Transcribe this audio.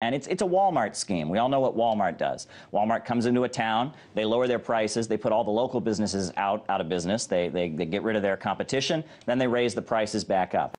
And it's, it's a Walmart scheme. We all know what Walmart does. Walmart comes into a town, they lower their prices, they put all the local businesses out, out of business, they, they, they get rid of their competition, then they raise the prices back up.